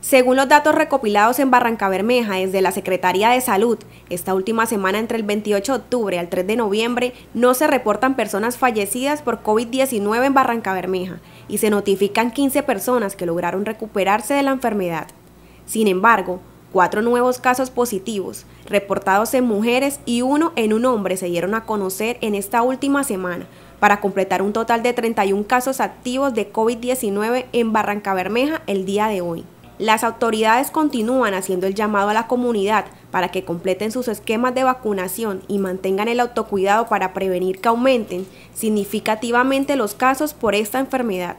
Según los datos recopilados en Barranca Bermeja desde la Secretaría de Salud, esta última semana entre el 28 de octubre al 3 de noviembre no se reportan personas fallecidas por COVID-19 en Barranca Bermeja y se notifican 15 personas que lograron recuperarse de la enfermedad. Sin embargo, cuatro nuevos casos positivos, reportados en mujeres y uno en un hombre, se dieron a conocer en esta última semana, para completar un total de 31 casos activos de COVID-19 en Barranca Bermeja el día de hoy. Las autoridades continúan haciendo el llamado a la comunidad para que completen sus esquemas de vacunación y mantengan el autocuidado para prevenir que aumenten significativamente los casos por esta enfermedad.